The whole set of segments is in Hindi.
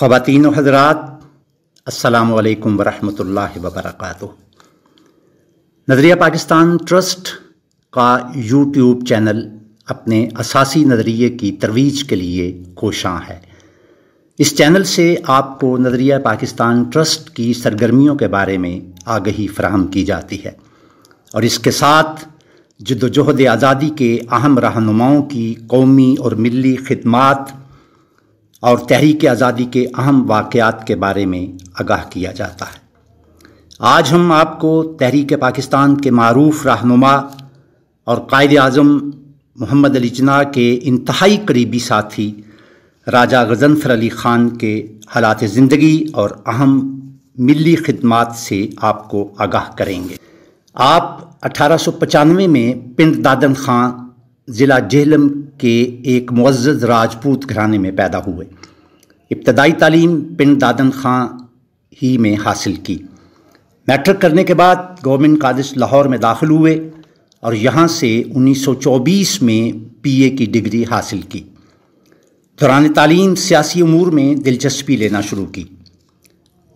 ख़वातिन हजरात असलकम वरहमल वबरक नज़रिया पाकिस्तान ट्रस्ट का यूट्यूब चैनल अपने असासी नज़रिए की तरवीज के लिए कोशां है इस चैनल से आपको नज़रिया पाकिस्तान ट्रस्ट की सरगर्मियों के बारे में आगही फ्राहम की जाती है और इसके साथ जदोजहद आज़ादी के अहम रहनुमाओं की कौमी और मिली खदमात और तहरीक आज़ादी के अहम वाक़ात के बारे में आगाह किया जाता है आज हम आपको तहरीक पाकिस्तान के मरूफ रहनुमा और कायद अजम मोहम्मद अली जना के इंतहाई करीबी साथी राजा गजनफर अली ख़ान के हालात ज़िंदगी और अहम मिली खदमात से आपको आगाह करेंगे आप अठारह सौ पचानवे में पिंड दादन खां ज़िला जेहलम के एक मज्ज़ राजपूत घराने में पैदा हुए इब्तदाई तालीम पिंड दादन खां ही में हासिल की मैट्रिक करने के बाद गवर्नमेंट कॉलेज लाहौर में दाखिल हुए और यहाँ से 1924 में पीए की डिग्री हासिल की दौरान तालीम सियासी अमूर में दिलचस्पी लेना शुरू की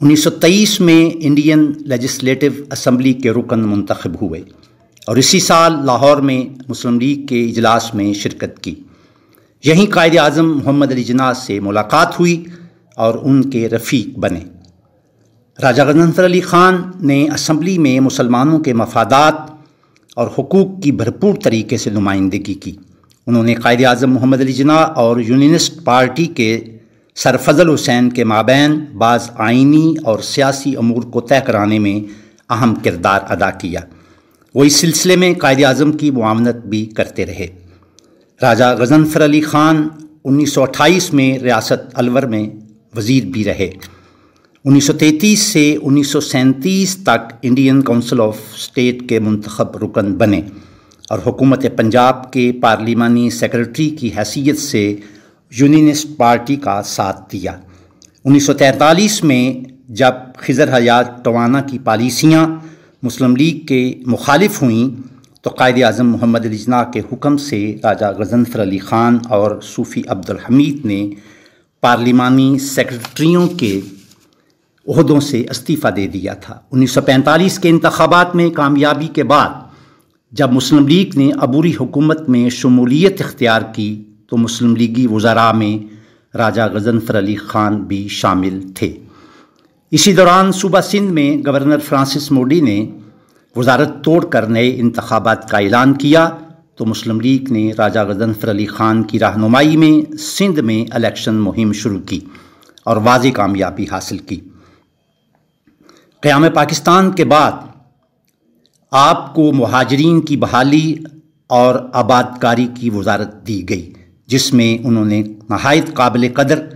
1923 में इंडियन लेजिस्लेटिव असम्बली के रुकन मंतखब हुए और इसी साल लाहौर में मुस्लिम लीग के इजलास में शिरकत की यहीं कायद अजम मोहम्मद अली जना से मुलाकात हुई और उनके रफ़ीक बने राजा गजनफर अली ख़ान ने असम्बली में मुसलमानों के मफादात और हकूक़ की भरपूर तरीके से नुमाइंदगी की उन्होंने कायद अजम मोहम्मद अली जना और यूनिस्ट पार्टी के सरफजल हुसैन के माबैन बाज़ आइनी और सियासी अमूर को तय कराने में अहम किरदार अदा किया वो इस सिलसिले में कायद अजम की मामनत भी करते रहे राजा गजनफर अली ख़ान 1928 में रियासत अलवर में वज़ीर भी रहे 1933 से उन्नीस तक इंडियन काउंसिल ऑफ स्टेट के मंतखब रुकन बने और हुकूमत पंजाब के पार्लिमानी सेक्रेटरी की हैसियत से यूनिस्ट पार्टी का साथ दिया 1943 में जब खिजर हयात टवाना की पॉलिसियाँ मुस्लिम लीग के मुखालिफ हुई तो कायद अजम मोहम्मद अली जना के हुक्म से राजा गजनफर अली ख़ान और सूफ़ी अब्दुल हमीद ने पार्लिमानी सेक्रट्रियों के अहदों से इस्तीफ़ा दे दिया था 1945 के इंतबात में कामयाबी के बाद जब मुस्लिम लीग ने अबूरी हुकूमत में शमूलियत इख्तियार की तो मुस्लिम लीगी वज़रा में राजा गजनफर अली ख़ान भी शामिल थे इसी दौरान सूबा सिंध में गवर्नर फ्रांसिस मोडी ने वजारत तोड़कर नए इंतबात का ऐलान किया तो मुस्लिम लीग ने राजा गजनफर अली ख़ान की रहनुमाई में सिंध में इलेक्शन मुहिम शुरू की और वाज कामयाबी हासिल की क़्याम पाकिस्तान के बाद आपको महाजरीन की बहाली और आबादकारी की वजारत दी गई जिसमें उन्होंने नहायत काबिल कदर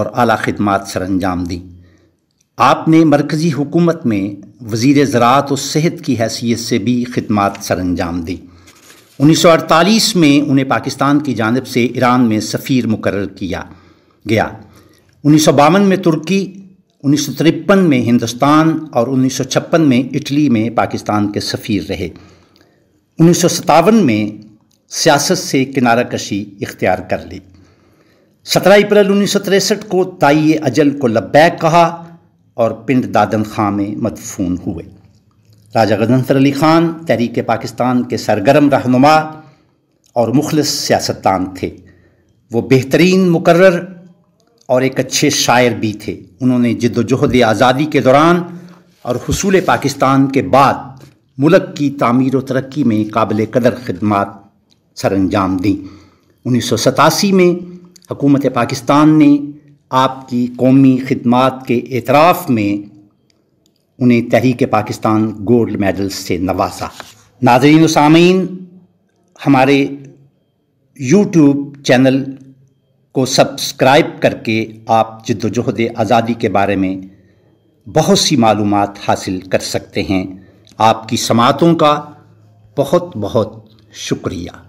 और अली खदमात सर अंजाम दी आपने मरकज़ी हुकूमत में वज़ी ज़रात और सेहत की हैसियत से भी खदमात सर अंजाम दी उन्नीस सौ अड़तालीस में उन्हें पाकिस्तान की जानब से ईरान में सफ़ीर मुकर किया गया उन्नीस सौ बावन में तुर्की उन्नीस सौ तिरपन में हिंदुस्तान और उन्नीस सौ छप्पन में इटली में पाकिस्तान के सफ़ीर रहे उन्नीस सौ सतावन में सियासत से किनारा कशी इख्तियार कर ली सत्रह अप्रैल उन्नीस सौ तिरसठ को ताइ अजल को लब्बैक कहा और पिंड दादन खां में मदफून हुए राजा गजनसर अली खान तहरीक पाकिस्तान के सरगर्म रहनुमा और मुखलस सियासतदान थे वो बेहतरीन मुकर्र और एक अच्छे शायर भी थे उन्होंने जद्दोजहद आज़ादी के दौरान और हसूल पाकिस्तान के बाद मुल्क की तमीर व तरक्की में काबिल कदर खदमात सर अंजाम दी उन्नीस सौ सतासी में हुकूमत पाकिस्तान ने आपकी कौमी खदमात के एतराफ़ में उन्हें तहरीक पाकिस्तान गोल्ड मेडल से नवाजा नाजरीन सामीन हमारे यूट्यूब चैनल को सब्सक्राइब करके आप जद्दोजहद आज़ादी के बारे में बहुत सी मालूम हासिल कर सकते हैं आपकी समातों का बहुत बहुत शुक्रिया